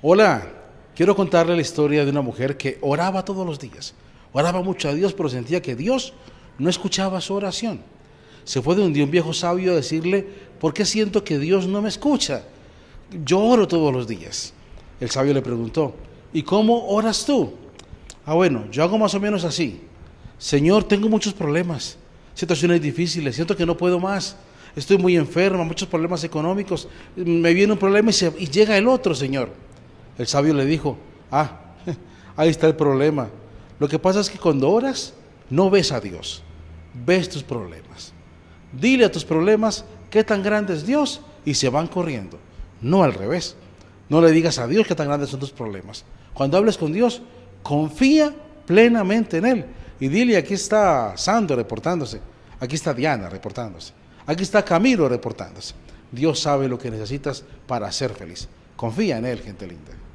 Hola, quiero contarle la historia de una mujer que oraba todos los días. Oraba mucho a Dios, pero sentía que Dios no escuchaba su oración. Se fue de un día un viejo sabio a decirle, ¿por qué siento que Dios no me escucha? Yo oro todos los días. El sabio le preguntó, ¿y cómo oras tú? Ah, bueno, yo hago más o menos así. Señor, tengo muchos problemas, situaciones difíciles, siento que no puedo más estoy muy enferma, muchos problemas económicos, me viene un problema y, y, llega el otro, Señor. El sabio le dijo, ah, ahí está el problema. Lo que pasa es que cuando oras, no ves a Dios, ves tus problemas. Dile a tus problemas qué tan grande es Dios y se van corriendo. No al revés. No le digas a Dios qué tan grandes son tus problemas. Cuando hables con Dios, confía plenamente en Él. Y dile, aquí está Sando reportándose, aquí está Diana reportándose, aquí está Camilo reportándose. Dios sabe lo que necesitas para ser feliz. Confía en Él, gente linda.